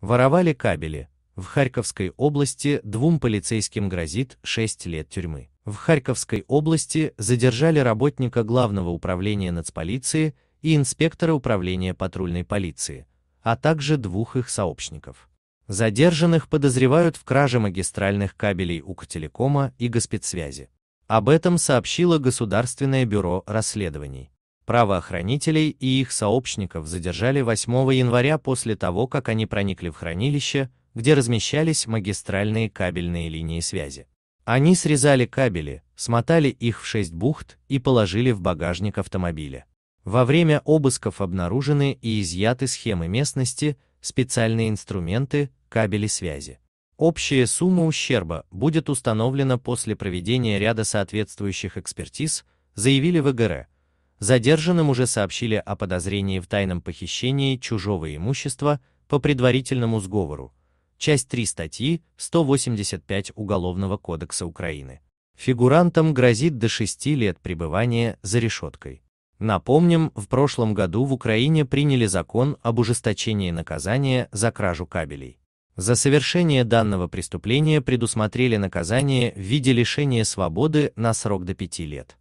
Воровали кабели. В Харьковской области двум полицейским грозит 6 лет тюрьмы. В Харьковской области задержали работника Главного управления нацполиции и инспектора управления патрульной полиции, а также двух их сообщников. Задержанных подозревают в краже магистральных кабелей Укртелекома и Госпецсвязи. Об этом сообщило Государственное бюро расследований правоохранителей и их сообщников задержали 8 января после того, как они проникли в хранилище, где размещались магистральные кабельные линии связи. Они срезали кабели, смотали их в шесть бухт и положили в багажник автомобиля. Во время обысков обнаружены и изъяты схемы местности, специальные инструменты, кабели связи. Общая сумма ущерба будет установлена после проведения ряда соответствующих экспертиз, заявили в ИГР, Задержанным уже сообщили о подозрении в тайном похищении чужого имущества по предварительному сговору, часть 3 статьи 185 Уголовного кодекса Украины. Фигурантам грозит до 6 лет пребывания за решеткой. Напомним, в прошлом году в Украине приняли закон об ужесточении наказания за кражу кабелей. За совершение данного преступления предусмотрели наказание в виде лишения свободы на срок до 5 лет.